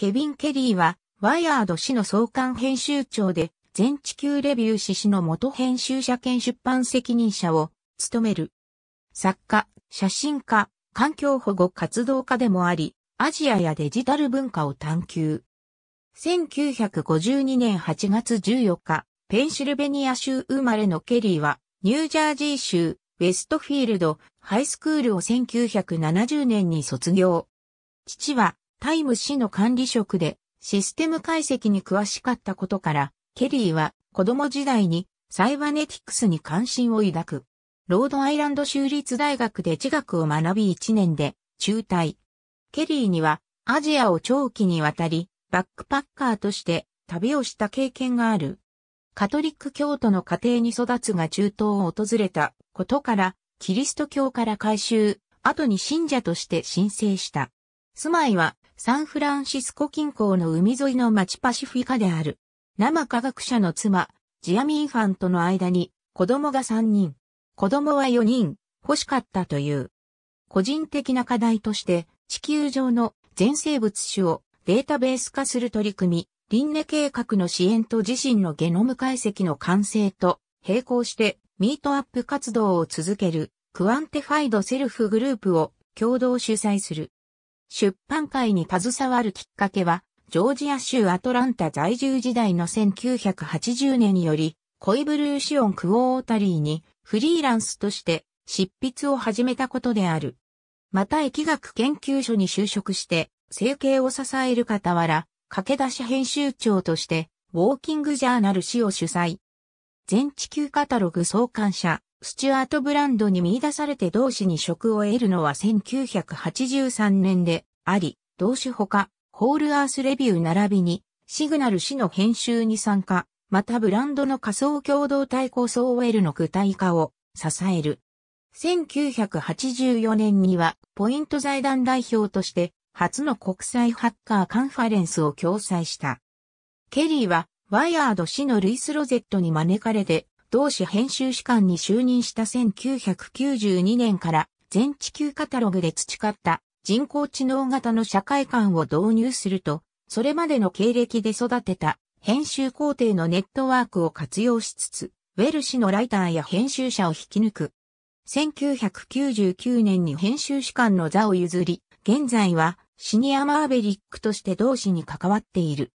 ケビン・ケリーは、ワイヤード氏の創刊編集長で、全地球レビュー氏氏の元編集者兼出版責任者を務める。作家、写真家、環境保護活動家でもあり、アジアやデジタル文化を探求。1952年8月14日、ペンシルベニア州生まれのケリーは、ニュージャージー州、ウェストフィールド、ハイスクールを1970年に卒業。父は、タイム氏の管理職でシステム解析に詳しかったことから、ケリーは子供時代にサイバネティクスに関心を抱く。ロードアイランド州立大学で地学を学び1年で中退。ケリーにはアジアを長期にわたりバックパッカーとして旅をした経験がある。カトリック教徒の家庭に育つが中東を訪れたことからキリスト教から改宗、後に信者として申請した。住まいはサンフランシスコ近郊の海沿いの町パシフィカである。生科学者の妻、ジアミーファンとの間に子供が3人、子供は4人欲しかったという。個人的な課題として地球上の全生物種をデータベース化する取り組み、輪廻計画の支援と自身のゲノム解析の完成と並行してミートアップ活動を続けるクアンティファイドセルフグループを共同主催する。出版界に携わるきっかけは、ジョージア州アトランタ在住時代の1980年より、恋ブルーシオン・クオータリーにフリーランスとして執筆を始めたことである。また疫学研究所に就職して、生計を支える傍ら、駆け出し編集長として、ウォーキングジャーナル誌を主催。全地球カタログ創刊者、スチュアートブランドに見出されて同志に職を得るのは1983年であり、同志ほか、ホールアースレビュー並びに、シグナル氏の編集に参加、またブランドの仮想共同体構想を得るの具体化を支える。1984年には、ポイント財団代表として、初の国際ハッカーカンファレンスを共催した。ケリーは、ワイヤード氏のルイス・ロゼットに招かれて、同誌編集士官に就任した1992年から全地球カタログで培った人工知能型の社会観を導入すると、それまでの経歴で育てた編集工程のネットワークを活用しつつ、ウェル氏のライターや編集者を引き抜く。1999年に編集士官の座を譲り、現在はシニアマーベリックとして同誌に関わっている。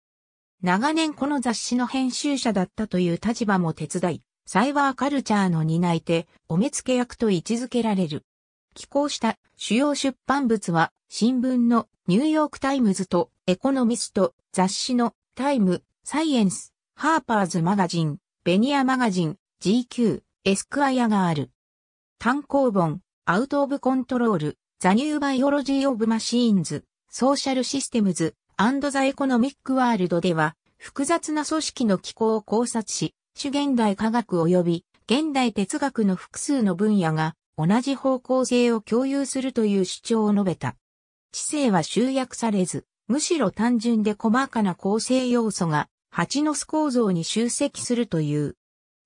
長年この雑誌の編集者だったという立場も手伝い、サイバーカルチャーの担い手、お目付け役と位置づけられる。寄稿した主要出版物は新聞のニューヨークタイムズとエコノミスト、雑誌のタイム、サイエンス、ハーパーズマガジン、ベニアマガジン、GQ、エスクアイアがある。単行本、アウトオブコントロール、ザニューバイオロジーオブマシーンズ、ソーシャルシステムズ、アンドザエコノミックワールドでは、複雑な組織の機構を考察し、種現代科学及び現代哲学の複数の分野が同じ方向性を共有するという主張を述べた。知性は集約されず、むしろ単純で細かな構成要素が蜂の巣構造に集積するという。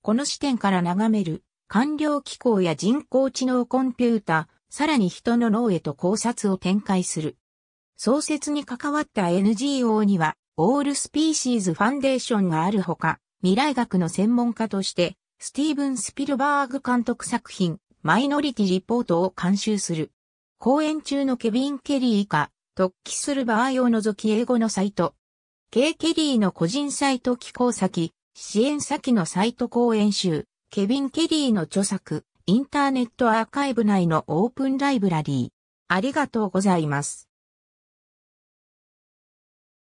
この視点から眺める官僚機構や人工知能コンピュータ、さらに人の脳へと考察を展開する。創設に関わった NGO には、オールスピーシーズファンデーションがあるほか、未来学の専門家として、スティーブン・スピルバーグ監督作品、マイノリティ・リポートを監修する。講演中のケビン・ケリー以下、突起する場合を除き英語のサイト。K・ ケリーの個人サイト寄稿先、支援先のサイト講演集、ケビン・ケリーの著作、インターネットアーカイブ内のオープンライブラリー。ありがとうございます。